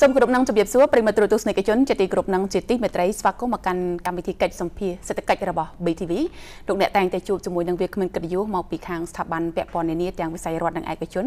សូមគោរពនឹងជម្រាបសួរប្រិមត្តទស្សនិកជនជាទីគោរពនឹងជាទីមេត្រីស្វាគមន៍មកកាន់កម្មវិធីកិច្ចសម្ភារសេដ្ឋកិច្ចរបស់ BTV លោកអ្នកតែងតែជួបជាមួយនឹងវាគ្មិនកិត្តិយសមកពីខាងស្ថាប័នពាក់ព័ន្ធនានាទាំងវិស័យរដ្ឋនិងឯកជន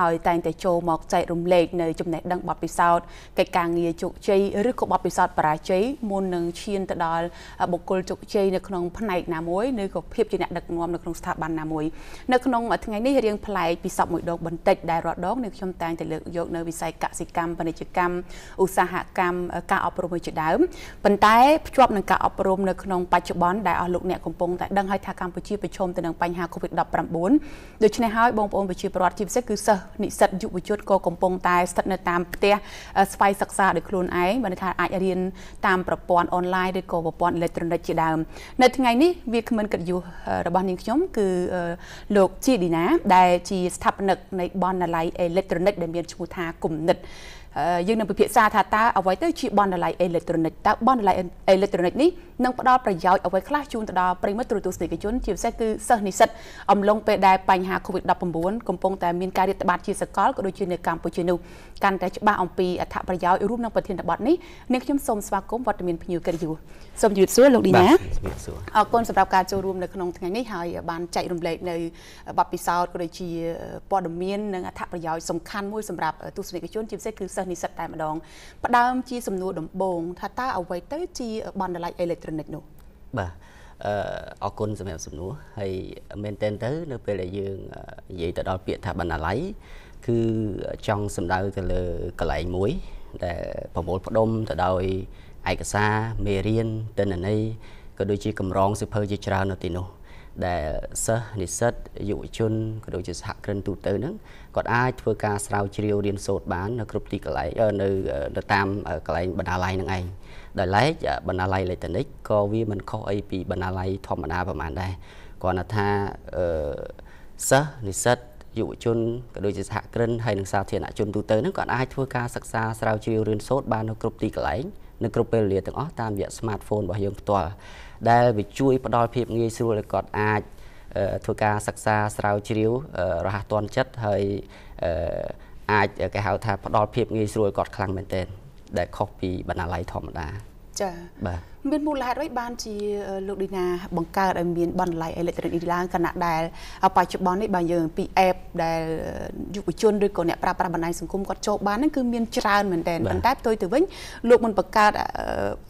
ហើយតែងតែចូលមកចែករំលែកនៅចំណេះដឹងបទពិសោធន៍កិច្ចការងារជោគជ័យឬក៏បទពិសោធន៍បរាជ័យមុននឹងឈានទៅដល់បុគ្គលជោគជ័យនៅក្នុងផ្នែកណាមួយឬក៏ភាពជាអ្នកដឹកនាំនៅក្នុងស្ថាប័នណាមួយនៅក្នុងថ្ងៃនេះរៀងប្លែកពីសពមួយដងបន្តិចដែលរាល់ដងនេះខ្ញុំតែងតែលើកយកនៅវិស័យកសិកម្មពាណិជ្ជកម្មកម្មឧស្សាហកម្មការអប់រំជាដើមប៉ុន្តែភ្ជាប់នឹងការអប់រំនៅក្នុងបច្ចុប្បន្នដែលអស់លោកអ្នកកំពុងតែដឹងហើយថាកម្ពុជាប្រឈមទៅនឹងបញ្ហា COVID-19 ដូច្នេះហើយបងប្អូនប្រជាពលរដ្ឋជាពិសេសគឺសិស្សនិស្សិតយុវជនក៏កំពុងតែស្ថិតនៅតាមផ្ទះស្វ័យសិក្សាដោយខ្លួនឯងបើថាអាចរៀនតាមប្រព័ន្ធអនឡាញឬក៏ប្រព័ន្ធអេឡិចត្រូនិកជាដើមនៅថ្ងៃនេះវាគ្មិនកិត្តិយសរបស់នាងខ្ញុំគឺលោកជីឌីណា ដែលជាស្ថាបនិកនៃបណ្ណាល័យអេឡិចត្រូនិកដែលមានឈ្មោះថាគុណិតយើងនឹងពិភាក្សាថាតើអ្វីទៅជាបណ្ណាល័យអេເລັກត្រូនិកតើបណ្ណាល័យអេເລັກត្រូនិកនេះនឹងផ្ដល់ប្រយោជន៍អ្វីខ្លះជូនទៅដល់ប្រិមិត្តទូរទស្សនិកជនជាពិសេសគឺសិស្សនិស្សិតអំឡុងពេលដែលបញ្ហា COVID-19 កំពុងតែមានការរាតត្បាតជាសកលក៏ដូចជានៅកម្ពុជានោះកាន់តែច្បាស់អំពីអត្ថប្រយោជន៍រួមនឹងប្រធានបទនេះនាងខ្ញុំសូមស្វាគមន៍វត្តមានភ្ញៀវកិត្តិយសសូមជម្រាបសួរលោកឌីណាអរគុណសម្រាប់ការចូលរួមនៅក្នុងថ្ងៃនេះហើយបានចែករំលែកនៅបទពិសោធន៍ក៏ដូចជាព័ត៌មាននិងអត្ថប្រយោជន៍សំខាន់មួយសម្រាប់ទស្សនិកជនជាពិសេសគឺសិស្សសិស្សនិស្សិតតែម្ដងផ្ដើមជាសំណួរដំបូងថាតើអ្វីទៅ ជាបណ្ណាល័យអេເລັກត្រូនិកនោះបាទអអរគុណសម្រាប់សំណួរហើយមែនតើទៅ នៅពេលដែលយើងនិយាយទៅដល់ពាក្យថាបណ្ណាល័យគឺចង់សំដៅទៅលើកន្លែងមួយ ដែលប្រមូលផ្ដុំទៅដោយឯកសារមេរៀនតិន្នន័យក៏ដូចជាកម្រងសិភើជាច្រើននៅទីនោះដែលសិស្សនិស្សិតយុវជនក៏ដូចជាសហគ្រិនទូទៅហ្នឹងគាត់អាចធ្វើការស្រាវជ្រាវរៀនសូត្របាននៅគ្រប់ទីកន្លែងនៅនៅតាមកន្លែងបណ្ណាល័យហ្នឹងឯងដោយឡែកបណ្ណាល័យអេឡិចត្រូនិកក៏វាមិនខុសអីពីបណ្ណាល័យធម្មតាប្រហែលដែរគ្រាន់តែថាអឺសិស្សនិស្សិតយុវជនក៏ដូចជាសហគ្រិនហើយនិងសាធារណជនទូទៅហ្នឹងក៏អាចធ្វើការសិក្សាស្រាវជ្រាវរៀនសូត្របាននៅគ្រប់ទីកន្លែងនៅគ្រប់ពេលវេលាទាំងអស់តាមរយៈ smartphone របស់យើងផ្ទាល់ដែលវាជួយផ្ដល់ភាពងាយស្រួលឲ្យគាត់អាច ធ្វើការសិក្សាស្រាវជ្រាវរហ័សទាន់ចិត្តហើយអាចគេហៅថា ផ្ដល់ភាពងាយស្រួលគាត់ខ្លាំងមែនទែនដែលខុសពីបណ្ណាល័យធម្មតាចា៎បាទមានមូលហេតុអីបានជាលោកឌីណាបង្កើតឲ្យមានបណ្ណាល័យអេឡិចត្រូនិកឡើងគណៈដែលបច្ចុប្បន្ននេះបើយើងពី app ដែលយុវជនឬក៏អ្នកប្រើប្រាស់បណ្ដាញសង្គមគាត់ចូលបានហ្នឹងគឺមានច្រើនមែនទែនប៉ុន្តែផ្ទុយទៅវិញលោកមិនបង្កើត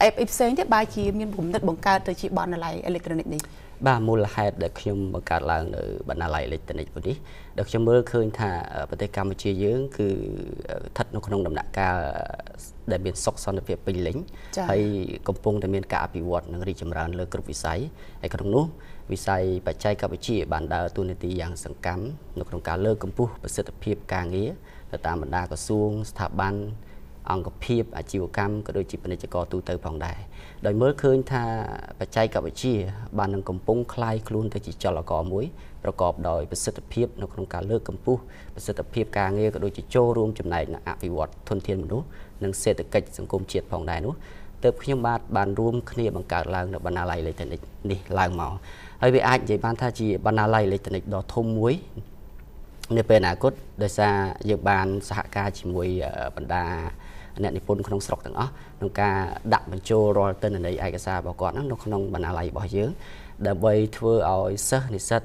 app អីផ្សេងទេបើជាមានគំនិតបង្កើតទៅជាបណ្ណាល័យអេឡិចត្រូនិកនេះបាទមូលហេតុដែលខ្ញុំបង្កើតឡើងនៅបណ្ណាល័យអេឡិចត្រូនិកនេះដែលខ្ញុំមើលឃើញថា ប្រទេសកម្ពុជាយើងគឺស្ថិតនៅក្នុង ដំណាក់កាលដែលមានសុខសន្តិភាពពេញលេញហើយកំពុងតែមានការអភិវឌ្ឍនិងរីកចម្រើន លើគ្រប់វិស័យហើយក្នុងនោះវិស័យបច្ចេកវិទ្យាបានដើរតួនាទីយ៉ាងសកម្មនៅក្នុងការលើកកម្ពស់ប្រសិទ្ធភាព ការងារទៅតាមបណ្ដាក្រសួងស្ថាប័នអង្គភាពអាជីវកម្មក៏ដូចជាពាណិជ្ជករទូទៅផងដែរដោយមើលឃើញថាបច្ចេកវិទ្យាបាននឹងកំពុងคลายខ្លួនទៅជាចលករមួយប្រកប ដោយប្រសិទ្ធភាពនៅក្នុងការលើកកម្ពស់ប្រសិទ្ធភាពការងារក៏ដូចជាចូលរួមចំណែកនឹងអភិវឌ្ឍធនធានមនុស្សនិងសេដ្ឋកិច្ចសង្គមជាតិផងដែរនោះទៅខ្ញុំបាទបានរួមគ្នា បង្កើតឡើងនៅបណ្ណាល័យអេឡិចត្រូនិកនេះឡើងមកហើយវាអាចនិយាយបានថាជាបណ្ណាល័យអេឡិចត្រូនិកដ៏ធំមួយនៅពេលអនាគតដោយសារយើងបានសហការជាមួយបណ្ដាអ្នកនិពន្ធក្នុងស្រុកទាំងអស់ក្នុងការដាក់បញ្ចូលរាល់ទិន្នន័យឯកសាររបស់គាត់ហ្នឹងនៅក្នុងបណ្ណាល័យរបស់យើងដើម្បីធ្វើឲ្យសិស្សនិស្សិត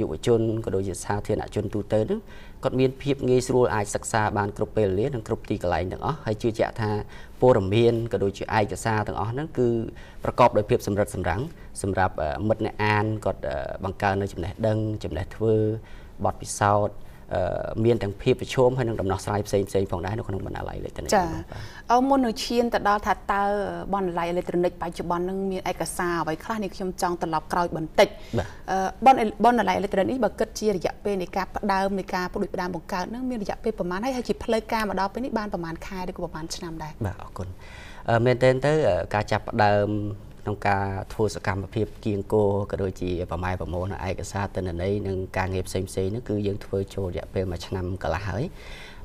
យុវជនក៏ដូចជាសាធារណជនទូទៅហ្នឹងគាត់មានភាពងាយស្រួលអាចសិក្សាបានគ្រប់ពេលវេលានិងគ្រប់ទីកន្លែងទាំងអស់ហើយជឿជាក់ថាព័ត៌មានក៏ដូចជាឯកសារទាំងអស់ហ្នឹងគឺប្រកបដោយភាពសម្រិតសម្រាំងសម្រាប់មិត្តអ្នកអានគាត់បង្កើននូវចំណេះដឹងចំណេះធ្វើបទពិសោធន៍មានទាំងភាពប្រឈមហើយនិងដំណោះស្រាយផ្សេងផ្សេងផងដែរនៅក្នុងបណ្ណាល័យអេឡិចត្រូនិកចាអមុននៅឈានទៅដល់ថាតើបណ្ណាល័យអេឡិចត្រូនិកបច្ចុប្បន្ននឹងមានឯកសារអ្វីខ្លះនេះខ្ញុំចង់ត្រឡប់ក្រោយបន្តិចបណ្ណាបណ្ណាល័យអេឡិចត្រូនិកបើគិតជារយៈពេលនៃការផ្ដើមនៃការផ្ដួចផ្ដើមបង្កើតនឹងមានរយៈពេលប្រហែលហើយហើយជាផ្លូវការមកដល់ពេលនេះបានប្រហែលខែឬក៏ប្រហែលឆ្នាំដែរបាទអរគុណមែនទែនទៅការចាប់ផ្ដើមក្នុងការធ្វើសកម្មភាពគៀងគោក៏ដូចជាប្រម៉ែប្រមូលនៅឯកសារទិន្នន័យនិងការងារផ្សេងផ្សេងនោះគឺយើងធ្វើចូលរយៈពេល1ឆ្នាំកន្លះហើយ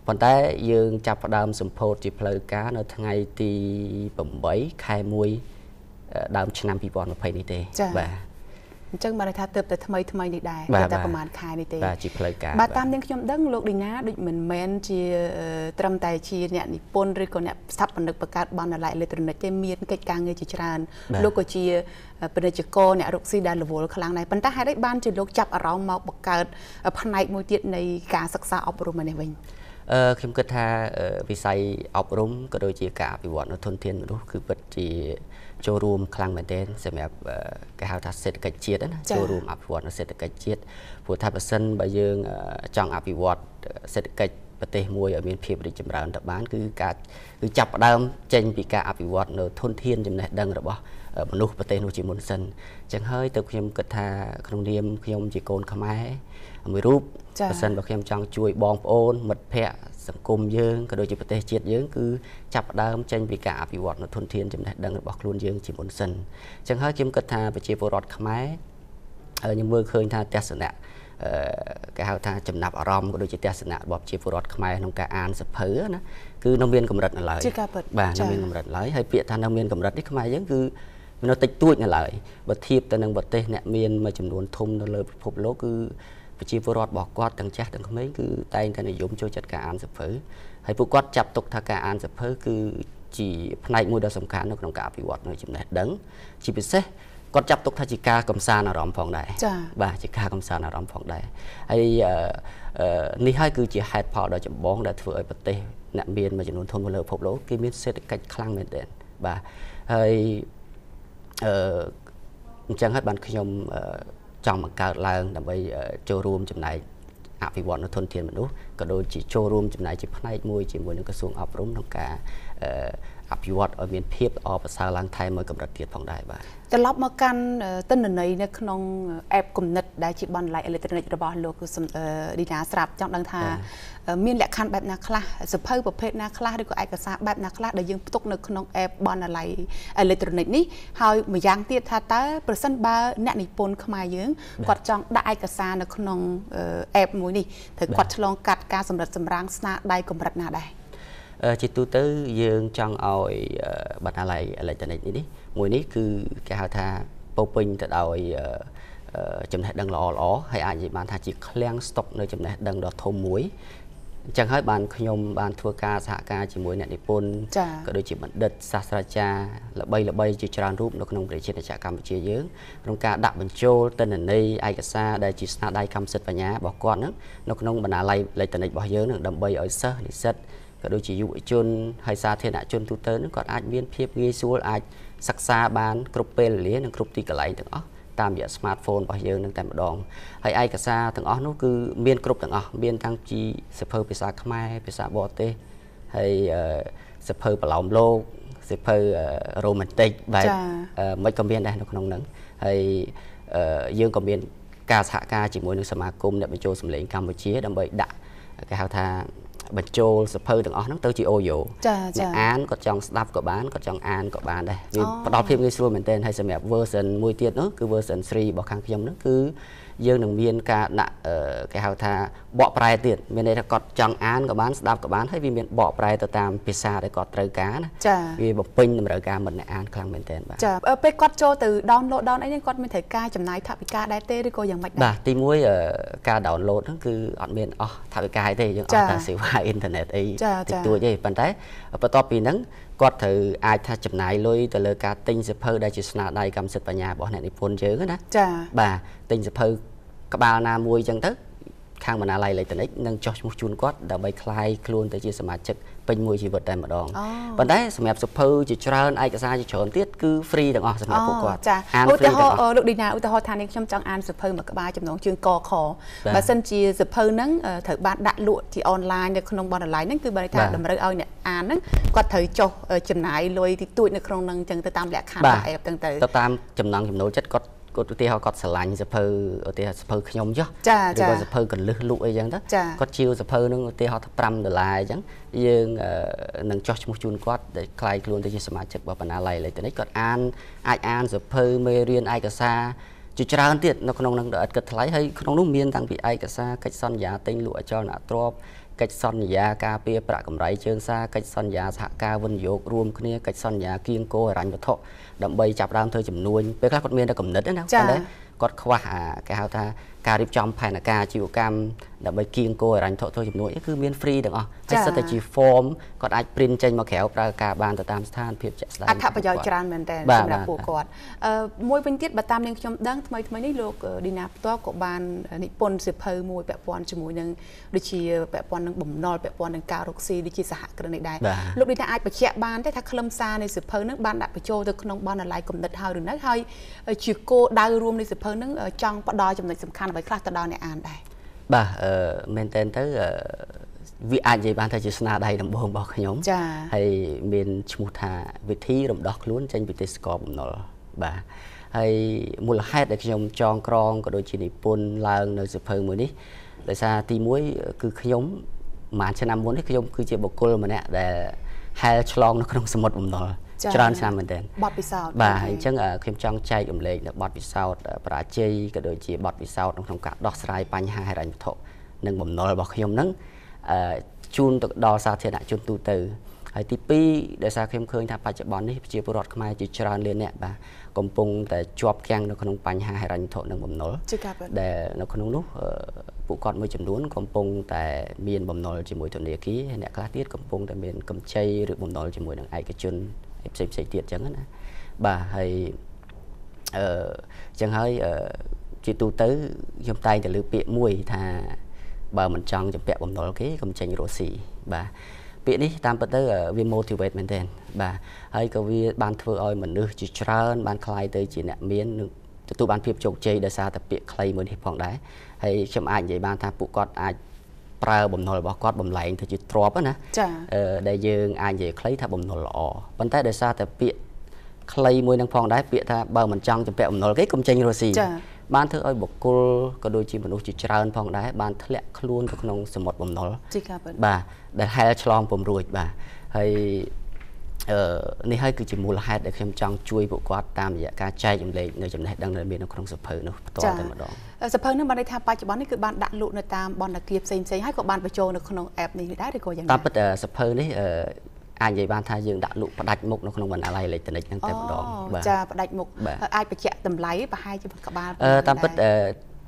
ប៉ុន្តែយើងចាប់ផ្ដើមសម្ពោធជាផ្លូវការនៅថ្ងៃទី8ខែ1ដើមឆ្នាំ2020នេះទេបាទអញ្ចឹងបានថាទៅតែថ្មីថ្មីនេះដែរតែប្រហែលខែនេះទេបាទជាផ្លូវការបាទតាមនាងខ្ញុំដឹងលោកឌីណាដូចមិនមែនជាត្រឹមតែជាអ្នកនិពន្ធឬក៏អ្នកស្ថាបនិកបង្កើតបណ្ណាល័យអេឡិចត្រូនិកទេមានកិច្ចការងារជាច្រើន លោកក៏ជាពាណិជ្ជករអ្នករកស៊ីដែលរវល់ខ្លាំងដែរប៉ុន្តែហេតុអីបានជាលោកចាប់អារម្មណ៍មកបង្កើតផ្នែក មួយទៀតនៃការសិក្សាអប់រំនេះវិញខ្ញុំគិតថាវិស័យអប់រំក៏ដូចជាការអភិវឌ្ឍនៅធនធានមនុស្សគឺពិតជាចូលរួម ខ្លាំងមែនទែនសម្រាប់គេហៅថាសេដ្ឋកិច្ចជាតិណាចូលរួមអភិវឌ្ឍនៅសេដ្ឋកិច្ចជាតិព្រោះថាបើសិន បើយើងចង់អភិវឌ្ឍសេដ្ឋកិច្ចប្រទេសមួយឲ្យមានភាពរីកចម្រើនទៅបាន គឺការគឺចាប់ផ្ដើម ចេញពីការអភិវឌ្ឍនៅធនធានចំណេះដឹងរបស់មនុស្សប្រទេសនោះជាមុនសិនអញ្ចឹងហើយទៅខ្ញុំគិតថាក្នុងនាមខ្ញុំជាកូនខ្មែរមួយរូបបើសិនបើខ្ញុំចង់ជួយបងប្អូន មិត្តភ័ក្តិសង្គមយើងក៏ដូចជាប្រទេសជាតិយើងគឺចាប់ដើមចេញពីការអភិវឌ្ឍនៅធនធានចំណេះដឹងរបស់ខ្លួនយើង ជាមុនសិនអញ្ចឹងហើយខ្ញុំគិតថាប្រជាពលរដ្ឋខ្មែរខ្ញុំមើលឃើញថាទស្សនៈគេហៅថាចំណាប់អារម្មណ៍ក៏ដូចជាទស្សនៈរបស់ជាពលរដ្ឋខ្មែរក្នុងការអានសភៅណាគឺនៅមានកម្រិតនៅឡើយជាការពិតបាទនៅមានកម្រិតឡើយហើយពាក្យថានៅមានកម្រិតនេះខ្មែរយើងគឺនៅតិចតួចនៅឡើយបើធៀបទៅនឹងប្រទេសអ្នកមានមួយចំនួនធំនៅលើពិភពលោកគឺប្រជាពលរដ្ឋរបស់គាត់ទាំងចាស់ទាំងក្មេងគឺតែងតែនិយមចូលចិត្តការអានសៀវភៅហើយពួកគាត់ចាប់ទុកថាការអានសៀវភៅគឺជាផ្នែកមួយដ៏សំខាន់នៅក្នុងការអភិវឌ្ឍនូវចំណេះដឹង ជាពិសេសគាត់ចាប់ទុកថាជាការកំសាន្តអារម្មណ៍ផងដែរចា៎បាទជាការកំសាន្តអារម្មណ៍ផងដែរហើយនេះហើយគឺជាហេតុផលដ៏ចម្បងដែលធ្វើឲ្យប្រទេសអ្នកមានមួយចំនួនធំនៅលើពិភពលោកគេមានសេដ្ឋកិច្ចខ្លាំងមែនទែនបាទហើយអឺអញ្ចឹងហើយបានខ្ញុំចង់បង្កើតឡើងដើម្បីចូលរួមចំណែកអភិវឌ្ឍនៅធនធានមនុស្សក៏ដូចជាចូលរួមចំណែកជាផ្នែកមួយជាមួយនឹងក្រសួងអប់រំក្នុងការអឺអភិវឌ្ឍឲ្យមានភាពល្អប្រសើរឡើងថែមមួយកម្រិតទៀតផងដែរបាទត្រឡប់មកកាន់ទិន្នន័យនៅក្នុង app គំនិតដែលជាបណ្ណាល័យអេឡិចត្រូនិករបស់លោកឌីណាស្រាប់ចង់ដឹងថាមានលក្ខខណ្ឌបែបណាខ្លះសភៅប្រភេទណាខ្លះឬក៏ឯកសារបែបណាខ្លះដែលយើងផ្ទុកនៅក្នុង app បណ្ណាល័យអេឡិចត្រូនិកនេះហើយម្យ៉ាងទៀតថាតើប្រសិនបើ អ្នកនិពន្ធខ្មែរយើងគាត់ចង់ដាក់ឯកសារនៅ ក្នុង app មួយនេះត្រូវគាត់ឆ្លងកាត់ការសម្រិតសម្រាំងស្នាដៃកម្រិតណាដែរជាទូទៅយើងចង់ឲ្យបណ្ណាល័យអេឡិចត្រូនិកនេះមួយនេះគឺគេហៅថាពោពេញទៅដោយចំណេះដឹងល្អល្អហើយអាចនិយាយបានថាជាឃ្លាំងស្តុកនៅចំណេះដឹងដ៏ធំមួយអញ្ចឹងហើយបានខ្ញុំបានធ្វើការសហការជាមួយអ្នកនិពន្ធក៏ដូចជាបណ្ឌិតសាស្ត្រាចារ្យល្បីល្បីជាច្រើនរូបនៅក្នុងប្រជាជាតិកម្ពុជាយើងក្នុងការដាក់បញ្ចូលទិន្នន័យឯកសារដែលជាស្នាដៃកម្មសិទ្ធិបញ្ញារបស់គាត់ហ្នឹងនៅក្នុងបណ្ណាល័យអេឡិចត្រូនិករបស់យើងនឹងដើម្បីឲ្យសិស្សនិស្សិតក៏ដូចជាយុវជនហើយសាធារណជនទូទៅនឹងគាត់អាចមានភាពងាយស្រួលអាចសិក្សាបានគ្រប់ពេលវេលានិងគ្រប់ទីកន្លែងទាំងអស់តាមរយៈ smartphone របស់យើងនឹងតែម្ដងហើយឯកសារទាំងអស់នោះគឺមានគ្រប់ទាំងអស់មានទាំងជាសិភើភាសាខ្មែរភាសាបរទេសហើយសិភើប្រឡោមលោកសិភើរ៉ូមែនទិកបែបមិនក៏មានដែរនៅក្នុងហ្នឹងហើយយើងក៏មាន ការសហការជាមួយនឹងសមាគមអ្នកបញ្ចូលសម្លេងកម្ពុជា ដើម្បីដាក់គេហៅថាបញ្ចូលសភៅទាំងអស់ហ្នឹងទៅជា audio អ្នកអានគាត់ចង់ស្ដាប់ក៏បានគាត់ចង់អានក៏បានដែរវាផ្ដល់ភាពងាយស្រួលមែនទែនហើយសម្រាប់ version មួយទៀតនោះគឺ version 3របស់ខាងខ្ញុំនោះគឺយើងនឹងមានការដាក់គេហៅថាបកប្រែទៀតមានន័យថាគាត់ចង់អានក៏បានស្ដាប់ក៏បានហើយវាមានបកប្រែទៅតាមភាសាដែលគាត់ត្រូវការណាវាបំពេញតម្រូវការមិនអ្នកអានខ្លាំងមែនទែនបាទចាពេលគាត់ចូលទៅ download down អីហ្នឹងគាត់មានត្រូវការចំណាយថវិកាដែរទេឬក៏យ៉ាងម៉េចដែរបាទទី1ការ download ហ្នឹងគឺអត់មានអស់ថវិកាទេយើងអត់តែសេវាអ៊ីនធឺណិតអីតិចតួចទេប៉ុន្តែបន្ទាប់ពីហ្នឹងគាត់ត្រូវអាចថាចំណាយលុយទៅលើការទិញសិភៅដែលជាស្នាដៃកម្មសិទ្ធិបញ្ញារបស់អ្នកនិពន្ធយើងណាចា៎បាទទិញសិភៅក្បាលណាមួយចឹងទៅខាងបណ្ណាល័យអេឡិចត្រូនិកនឹងចោះឈ្មោះជូនគាត់ដើម្បីคลายខ្លួនទៅជាសមាជិកពេញមួយជីវិតតែម្ដងប៉ុន្តែសម្រាប់សុភៅជាច្រើនឯកសារជាច្រើនទៀតគឺ free ទាំងអស់សម្រាប់ពួកគាត់អាន free ទាំងអស់លោកឌីណាឧទាហរណ៍ថានេះខ្ញុំចង់អានសុភៅមួយក្បាលចំណងជើងកខបើសិនជាសុភៅហ្នឹងត្រូវបានដាក់លក់ជា online នៅក្នុងបណ្ណាល័យហ្នឹងគឺបើថាតម្រូវឲ្យអ្នកអានហ្នឹងគាត់ត្រូវចុះចំណាយលុយតិចតួចនៅក្នុងហ្នឹងអញ្ចឹងទៅតាមលក្ខខណ្ឌរបស់ app ហ្នឹងទៅទៅតាមចំណងចំណូលចិត្តគាត់គាត់ឧទាហរណ៍គាត់ស្រឡាញ់សភៅឧទាហរណ៍សភៅខ្ញុំចុះចាចាឬក៏សភៅកលឹះលក់អីចឹងទៅគាត់ជាវសភៅនឹងឧទាហរណ៍ថា5ដុល្លារអញ្ចឹងយើងនឹងចោះឈ្មោះជូនគាត់ដែលខ្លាយខ្លួនទៅជាសមាជិករបស់បណ្ណាល័យឥឡូវទៅនេះគាត់អានអាចអានសភៅមេរៀនឯកសារជាច្រើនទៀតនៅក្នុងនឹងដល់ឥតគិតថ្លៃហើយក្នុងនោះមានតាំងពីឯកសារកិច្ចសន្យាទិញលក់អចលនទ្រព្យកិច្ចសន្យាការពារប្រាក់កម្រៃជើងសារកិច្ចសន្យាសហការវិនិយោគរួមគ្នាកិច្ចសន្យាគៀងគោហិរញ្ញវត្ថុដើម្បីចាប់ដើមធ្វើចំនួនពេលខ្លះគាត់មានតែកំណត់ណាគាត់គាត់ខ្វះអាគេហៅថាការរៀបចំផែនការអាជីវកម្មដើម្បីគៀងគោលរញ្ញធុធុជំនួយគឺមាន free ទាំងអស់ហើយសិតតែជា form គាត់អាច print ចេញមកក្រៅប្រើការបានទៅតាមស្ថានភាពជាក់ស្ដែងអត្ថប្រយោជន៍ច្រើនមែនទែនសម្រាប់ពួកគាត់មួយវិញទៀតបើតាមនាងខ្ញុំដឹងថ្មីថ្មីនេះលោកឌីណាផ្ទាល់ក៏បាននិពន្ធសៀវភៅមួយពាក់ព័ន្ធជាមួយនឹងដូចជាពាក់ព័ន្ធនឹងបំណុលពាក់ព័ន្ធនឹងការរកស៊ីដូចជាសហគ្រិននេះដែរលោកឌីណាអាចបញ្ជាក់បានទេថាខ្លឹមសារនៃសៀវភៅនឹងបានដាក់បញ្ចូលទៅក្នុងបណ្ណាល័យគំនិតហើយឬនៅហើយជាគោលដៅរួមនៃសៀវភៅនឹងចង់ផ្ដល់ចំណុចសំខាន់អ្វីខ្លះទៅដល់អ្នកអានដែរបាទអឺមែនតើទៅវាអាចនិយាយបានថាជាស្នាដៃដំបូងរបស់ខ្ញុំចា៎ហើយមានឈ្មោះថាវិធីរំដោះខ្លួន ចេញពីទេសកបំណុលបាទហើយមូលហេតុដែលខ្ញុំចងក្រងក៏ដូចជានិពន្ធឡើងនៅសៀវភៅមួយនេះដោយសារទី1គឺខ្ញុំប្រហែលឆ្នាំមុននេះខ្ញុំគឺជាបុគ្គលម្នាក់ដែលហែលឆ្លងនៅក្នុងសមុទ្របំណុលច្រើនឆ្នាំមែនទែនបទពិសោធន៍បាទអញ្ចឹងខ្ញុំចង់ចែករំលែកនៅបទពិសោធន៍ប្រាជ័យក៏ដូចជាបទពិសោធន៍ក្នុងការដោះស្រាយបញ្ហាហិរញ្ញវត្ថុនិងបំណុលរបស់ខ្ញុំហ្នឹងជូនទៅដល់សាធារណជនទូទៅហើយទី2ដោយសារខ្ញុំឃើញថាបច្ចុប្បន្ននេះប្រជាពលរដ្ឋខ្មែរជាច្រើនលានអ្នកបាទកំពុងតែជាប់គាំងនៅក្នុងបញ្ហាហិរញ្ញវត្ថុនិងបំណុលដែលនៅក្នុងនោះពួកគាត់មួយចំនួន កំពុងតែមានបំណុលជាមួយធនាគារអ្នកខ្លះទៀតកំពុងតែមានកម្ចីឬបំណុលជាមួយនឹងឯកជនផ្សេងផ្សេងទៀតអញ្ចឹងណាបាទហើយអឺអញ្ចឹងហើយជាទូទៅខ្ញុំតែងតែលើពាក្យមួយថាបើមិនចង់ជំពាក់បំណុលគេកុំចេញរស់ស៊ីបាទពាក្យនេះតាមពិតទៅវា motivate មែនទែនបាទហើយក៏វាបានធ្វើឲ្យមនុស្សជាច្រើនបានคลายទៅជាអ្នកមានទទួលបានភាពជោគជ័យដោយសារតែពាក្យខ្លីមួយនេះផងដែរហើយខ្ញុំអាចនិយាយបាន ថាពួកគាត់អាចប្រើបំណុលរបស់គាត់បំលែងទៅជាទ្រពណាចាដែលយើងអាចនិយាយខ្លីថាបំណុលល្អប៉ុន្តែដោយសារតែពាក្យខ្លីមួយនឹងផងដែរពាក្យថាបើមិនចង់ចម្ពាក់បំណុលគេកុំចេញរស់ស៊ីចាបានធ្វើឲ្យបុគ្គលក៏ដូចជាមនុស្សជាច្រើនផងដែរបានធ្លាក់ខ្លួនទៅក្នុងសមុទ្របំណុលជាការពិតបាទដែលហែលឆ្លងពំរួចបាទហើយអឺនេះហើយគឺជាមូលហេតុដែលខ្ញុំចង់ជួយពួកគាត់តាមរយៈការចែកចម្លែកនៅចំណេះដឹងដែលមាននៅក្នុងសភៅនោះផ្ទាល់តែម្ដងសភៅនោះបានន័យថាបច្ចុប្បន្ននេះគឺបានដាក់លក់នៅតាមបណ្ណាគារផ្សេងផ្សេងហើយក៏បានបញ្ចូលនៅក្នុង app នេះដែរឬក៏យ៉ាងណាតាមពិតសភៅនេះអឺអាចនិយាយបានថាយើងដាក់លក់ផ្ដាច់មុខនៅក្នុងបណ្ណាល័យអេឡិចត្រូនិកហ្នឹងតែម្ដងបាទចាផ្ដាច់មុខអាចបញ្ជាក់តម្លៃប្រហែលជាក្បាលតាមពិត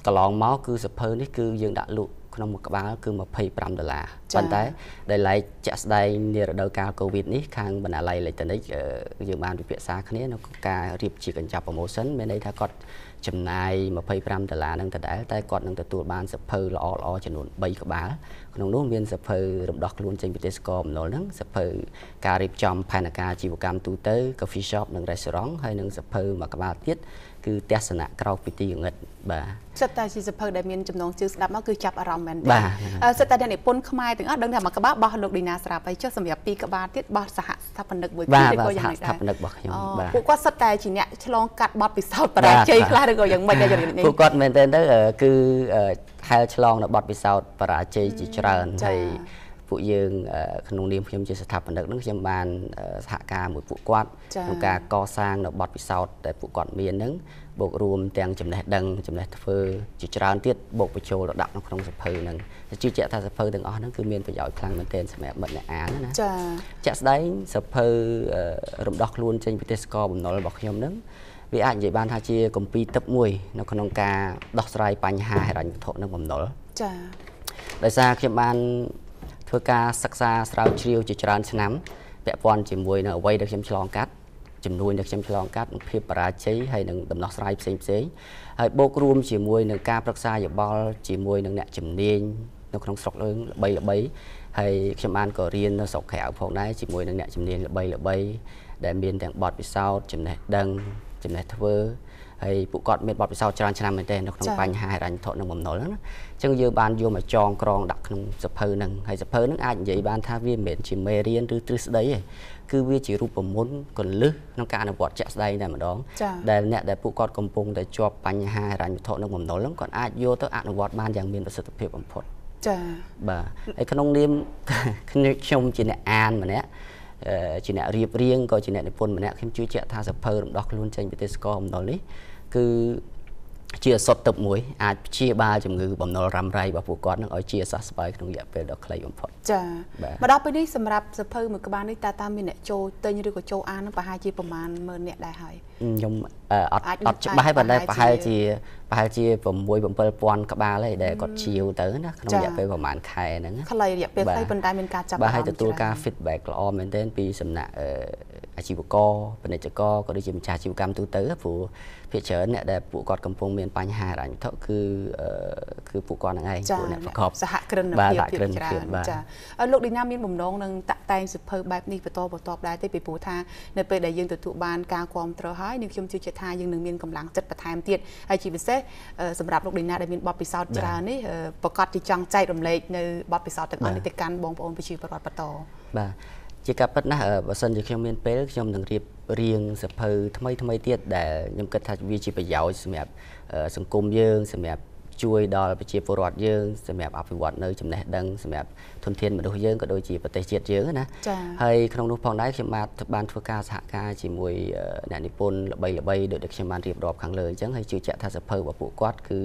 កន្លងមកគឺសភៅនេះគឺយើងដាក់លក់ក្នុងមួយក្បាលគឺ25ដុល្លារប៉ុន្តែដែលឡែកជាក់ស្ដែងនារដូវកាល Covid នេះ ខាងបណ្ណាល័យអេឡិចត្រូនិកយើងបានពិភាក្សាគ្នានៅការរៀបជាកញ្ចប់ promotion មានន័យថាគាត់ចំណាយ25ដុល្លារនឹងដដែលតែគាត់នឹងទទួលបានសភៅល្អល្អចំនួន3ក្បាលក្នុងនោះមានសភៅរំដោះខ្លួន ចេញពីទេសករមណុលហ្នឹងសភៅការរៀបចំ ផែនការជីវកម្មទូទៅ coffee shop និង restaurant ហើយនិងសភៅមួយក្បាលទៀតគឺទស្សនៈក្រៅពីទីងឹតបាទសិតតែជាសភៅដែលមានចំណងជើងស្ដាប់មកគឺចាប់អារម្មណ៍មែនទេសិតតែអ្នកនិពន្ធខ្មែរទាំងអស់ដឹងថាមួយក្បាលបោះលោកឌីណាស្រាប់ហើយចុះសម្រាប់ពីរក្បាលទៀតបោះសហស្ថាបនិកមួយទៀតក៏យ៉ាងនេះដែរបាទសហស្ថាបនិករបស់ខ្ញុំបាទពួកគាត់សិតតែជាអ្នកឆ្លងកាត់បទពិសោធន៍បរាជ័យខ្លះឬក៏យ៉ាងម៉េចដែរពួកគាត់មែនទេទៅគឺហែលឆ្លងនៅបទពិសោធន៍បរាជ័យជាច្រើនហើយពួកយើងក្នុងនាមខ្ញុំជាស្ថាបនិកនឹងខ្ញុំបានសហការមួយពួកគាត់ក្នុងការកសាងនៅបទពិសោធន៍ដែលពួកគាត់មាននឹងបូករួម ទាំងចំណេះដឹងចំណេះធ្វើជាច្រើនទៀតបូកបញ្ចូលទៅដាក់នៅក្នុងសភៅនឹងជឿជាក់ថាសភៅទាំងអស់ហ្នឹងគឺមានប្រយោជន៍ខ្លាំងមែនទែនសម្រាប់មិត្តអ្នកអានណាចាចាក់ស្ដែង សភៅរំដោះខ្លួនចេញពីទេសកលបំណុលរបស់ខ្ញុំហ្នឹងវាអាចនិយាយបានថាជាកម្ពីទឹកមួយនៅក្នុងការដោះស្រាយបញ្ហាហិរញ្ញវត្ថុនិងបំណុលចា៎ដោយសារខ្ញុំបានធ្វើការសិក្សាស្រាវជ្រាវជាច្រើនឆ្នាំពាក់ព័ន្ធជាមួយនឹងអ្វីដែលខ្ញុំឆ្លងកាត់ចំនួនដែលខ្ញុំឆ្លងកាត់ភាពបរាជ័យហើយនឹងដំណោះស្រាយផ្សេងផ្សេងហើយបូករួមជាមួយនឹងការប្រឹក្សាយោបល់ជាមួយនឹងអ្នកជំនាញនៅក្នុងស្រុកលើល្បីល្បីហើយខ្ញុំបានក៏រៀននៅស្រុកក្រៅផងដែរជាមួយនឹងអ្នកជំនាញល្បីល្បី ដែលមានទាំងបទពិសោធន៍ចំណេះដឹងចំណេះធ្វើហើយពួកគាត់មានបទពិសោធន៍ច្រើនឆ្នាំមែនទេនៅក្នុងបញ្ហាហិរញ្ញវត្ថុនិងបំណុលហ្នឹងណាអញ្ចឹងយើងបានយកមកចងក្រងដាក់ក្នុងសភៅហ្នឹងហើយសភៅហ្នឹងអាចនិយាយបានថាវាមិនមែនជាមេរៀនឬទ្រឹស្ដីទេគឺវាជារូបមន្តកលឹះក្នុងការអនុវត្តជាក់ស្ដែងតែម្ដងដែលអ្នកដែលពួកគាត់កំពុងតែជាប់បញ្ហាហិរញ្ញវត្ថុនិងបំណុលហ្នឹងគាត់អាចយកទៅអនុវត្តបានយ៉ាងមានប្រសិទ្ធភាពបំផុតចាបាទហើយក្នុងនាមខ្ញុំជាអ្នកអានម្នាក់ជាអ្នករៀបរៀងក៏ជាអ្នកនិពន្ធម្នាក់ខ្ញុំជឿជាក់ថាសភៅរំដោះខ្លួនចេញពីទេសកលអំដុលនេះគឺជាសុទ្ធទឹកមួយអាចព្យាបាលជំងឺបំណុលរ៉ាំរ៉ៃរបស់ពួកគាត់នឹងឲ្យជាសះស្បើយក្នុងរយៈពេលដ៏ខ្លីបំផុតចា៎មកដល់ពេលនេះសម្រាប់សភៅមួយក្បាលនេះតើតាមមានអ្នកចូលទិញឬក៏ចូលអាននឹងប្រហែលជាប្រមាណ10000អ្នកដែរហើយខ្ញុំអត់អត់ច្បាស់ប៉ុន្តែប្រហែលជាប្រហែលជា6 7000ក្បាលហើយដែលគាត់ជាវទៅណាក្នុងរយៈពេលប្រហែលខែហ្នឹងខ្លីរយៈពេលខ្លីប៉ុន្តែមានការចាប់អារម្មណ៍បាទហើយទទួលការ feedback ល្អមែនទែនពីសំណាក់អាជីវករពាណិជ្ជករក៏ដូចជាម្ចាស់អាជីវកម្មទូទៅព្រោះភាគច្រើនអ្នកដែលពួកគាត់កំពុងមានបញ្ហារ៉ាញ់ថុគឺគឺពួកគាត់ហ្នឹងឯងពួកអ្នកប្រកបសហគ្រិនភាពភាគច្រើនចាលោកឌីណាមានបំណងនឹងតាក់តែងសិភើបែបនេះបន្តបន្តដែរទេពីព្រោះថានៅពេលដែលយើងទទួលបានការគ្រប់គ្រងហើយនឹងខ្ញុំជឿជាក់ថាយើងនឹងមានកម្លាំងចិត្តបន្ថែមទៀតហើយជាពិសេសសម្រាប់លោកឌីណាដែលមានបទពិសោធន៍ច្រើននេះប្រកាសជាចង់ចែករំលែកនៅបទពិសោធន៍ទាំងអស់នេះទៅកាន់បងប្អូនប្រជាពលរដ្ឋបន្តបាទជាការពិតណាស់បើសិនជាខ្ញុំមានពេលខ្ញុំនឹងរៀបរៀងសភៅថ្មីថ្មីទៀតដែលខ្ញុំគិតថាវាជាប្រយោជន៍សម្រាប់សង្គមយើងសម្រាប់ជួយដល់ប្រជាពលរដ្ឋយើងសម្រាប់អភិវឌ្ឍនៅចំណេះដឹងសម្រាប់ធនធានមនុស្សយើងក៏ដូចជាប្រទេសជាតិយើងណាហើយក្នុងនោះផងដែរខ្ញុំបាទបានធ្វើការសហការជាមួយអ្នកនិពន្ធល្បីល្បីដូចដែលខ្ញុំបានរៀបរាប់ខាងលើអញ្ចឹងហើយជឿជាក់ថាសភៅរបស់ពួកគាត់គឺ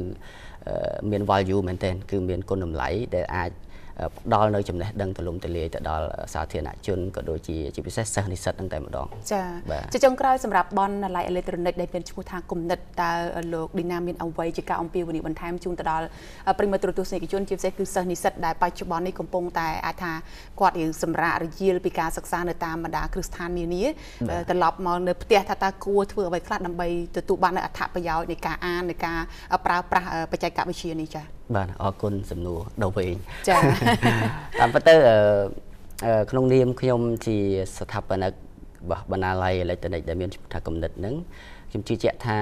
មាន value មែនទែនគឺមានគុណតម្លៃដែលអាចផ្ដល់នៅចំណេះដឹងទូលំទូលាយទៅដល់សាធារណជនក៏ដូចជាជាពិសេសសិស្សនិស្សិតហ្នឹងតែម្ដងចាជាចុងក្រោយសម្រាប់បនឡាយអេឡិចត្រូនិកដែលមានឈ្មោះថាគុណិតតើលោកឌីណាមានអ្វីជាការអំពាវនាវបន្ថែមជូនទៅដល់ប្រិមត្តទូរទស្សនិកជនជាពិសេសគឺសិស្សនិស្សិតដែលបច្ចុប្បន្ននេះកំពុងតែអាចថាគាត់រៀងសម្រាករយាលពីការសិក្សានៅតាមបណ្ដាគ្រឹះស្ថាននានាត្រឡប់មកនៅផ្ទះ ថាតើគួរធ្វើអ្វីខ្លះដើម្បីទទួលបាននូវអត្ថប្រយោជន៍នៃការអាននៃការប្រើប្រាស់បច្ចេកវិទ្យានេះចា៎បាទអរគុណសំណួរដ៏វែងចា៎តាមពិតទៅក្នុងនាម ខ្ញុំជាស្ថាបនិករបស់បណ្ណាល័យអេឡិចត្រូនិកដែលមានឈ្មោះថាគំនិតហ្នឹងខ្ញុំជឿជាក់ថា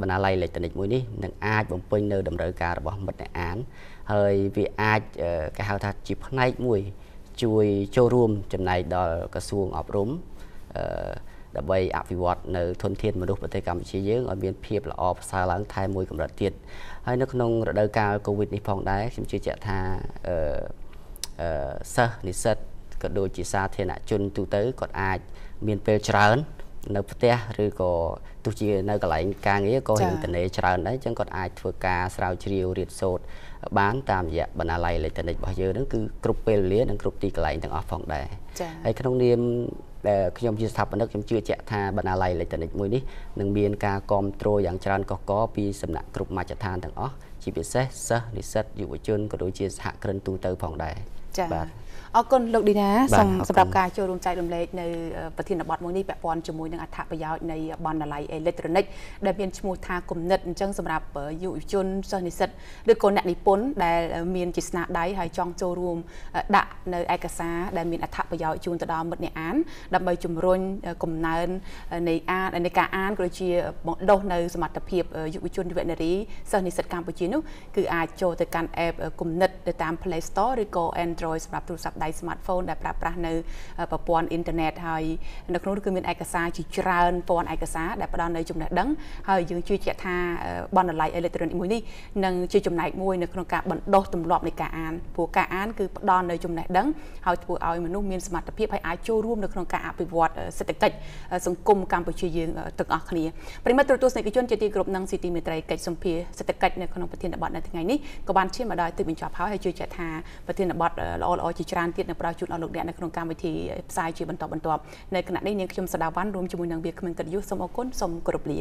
បណ្ណាល័យអេឡិចត្រូនិកមួយនេះនឹងអាចបំពេញនៅតម្រូវការរបស់មិត្តអ្នកអាន ហើយវាអាចគេហៅថាជាផ្នែកមួយ ជួយចូលរួមចំណែកដល់ក្រសួងអប់រំអឺដើម្បីអភិវឌ្ឍនៅធនធានមនុស្សប្រទេសកម្ពុជាយើងឲ្យមានភាពល្អប្រសើរឡើង ថែមមួយកម្រិតទៀតហើយនៅក្នុងរដូវកាល Covid នេះផងដែរខ្ញុំជឿជាក់ថាអឺសិស្សនិស្សិតក៏ដូចជាសាធារណជនទូទៅគាត់អាច មានពេលច្រើន នៅផ្ទះឬក៏ទោះជានៅកន្លែងការងារក៏រៀនតនេច្រើនដែរអញ្ចឹងគាត់អាចធ្វើការស្រាវជ្រាវរៀនសូត្របានតាមរយៈបណ្ណាល័យអេឡិចត្រូនិករបស់យើងហ្នឹងគឺគ្រប់ពេលវេលានិងគ្រប់ទីកន្លែងទាំងអស់ផងដែរហើយក្នុងនាមដែលខ្ញុំជាស្ថាបនិកខ្ញុំជឿជាក់ថាបណ្ណាល័យអេឡិចត្រូនិកមួយនេះនឹងមានការគ្រប់គ្រងយ៉ាងច្រើនកកកពីសំណាក់គ្រប់មជ្ឈដ្ឋានទាំងអស់ជាពិសេសសិស្សនិស្សិតយុវជនក៏ដូចជាសហគ្រិនទូទៅផងដែរចា៎បាទអរគុណលោកឌីណាសម្រាប់ការចូលរួមចែករំលែកនៅប្រធានបទមួយនេះពាក់ព័ន្ធជាមួយនឹងអត្ថប្រយោជន៍នៃបណ្ណាល័យអេឡិចត្រូនិកដែលមានឈ្មោះថាគណិតអញ្ចឹងសម្រាប់យុវជនសិស្សនិស្សិតឬក៏អ្នកនិពន្ធដែលមានជាស្នាដៃហើយចង់ចូលរួមដាក់នៅឯកសារដែលមានអត្ថប្រយោជន៍ជូនទៅដល់មិត្តអ្នកអានដើម្បីជំរុញកំណើននៃអាននៃការអានក៏ដូចជាបង្ដុសនៅសមត្ថភាពយុវជនយុវនារីសិស្សនិស្សិតកម្ពុជានោះគឺអាចចូលទៅកាន់ app គណិតទៅតាម Play Store ឬក៏ Android សម្រាប់ទូរស័ព្ទព្ទដៃ smartphone ដែលប្រើប្រាស់នៅប្រព័ន្ធអ៊ីនធឺណិតហើយនៅក្នុងនោះគឺមានឯកសារជាច្រើនពាន់ឯកសារដែលផ្ដល់នៅចំណេះដឹងហើយយើងជឿជាក់ថាបណ្ណាល័យអេឡិចត្រូនិកមួយនេះនឹងជាចំណែកមួយនៅក្នុងការបណ្ដុះទម្លាប់នៃការអានព្រោះការអានគឺផ្ដល់នៅចំណេះដឹងហើយធ្វើឲ្យមនុស្សមានសមត្ថភាពហើយអាចចូលរួមនៅក្នុងការអភិវឌ្ឍសេដ្ឋកិច្ចសង្គមកម្ពុជាយើងទាំងអស់គ្នាប្រិមត្តទូរទស្សនិកជនជាទីគោរពនិងស៊ីទីមេត្រីកិច្ចសម្ភារសេដ្ឋកិច្ចនៅក្នុងប្រធានបទនៅថ្ងៃនេះក៏បានឈានមកដល់ទីបញ្ចប់ហើយហើយជឿជាក់ថាប្រធានបទល្អៗជាច្រើនច្រើនទៀតនឹងផ្ដល់ជូនដល់លោកអ្នកនៅក្នុងកម្មវិធីផ្សាយជាបន្តបន្ទាប់នៅគណៈនេះនាងខ្ញុំសដាវ៉ាន់រួមជាមួយនឹងវាគ្មិនកិត្តិយសសូមអរគុណសូមគោរពលា